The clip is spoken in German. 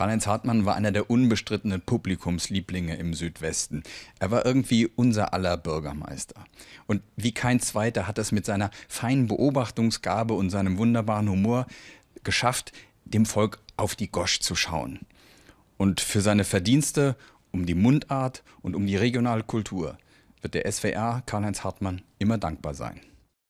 Karl-Heinz Hartmann war einer der unbestrittenen Publikumslieblinge im Südwesten. Er war irgendwie unser aller Bürgermeister. Und wie kein zweiter hat es mit seiner feinen Beobachtungsgabe und seinem wunderbaren Humor geschafft, dem Volk auf die Gosch zu schauen. Und für seine Verdienste um die Mundart und um die regionale Kultur wird der SWR Karl-Heinz Hartmann immer dankbar sein.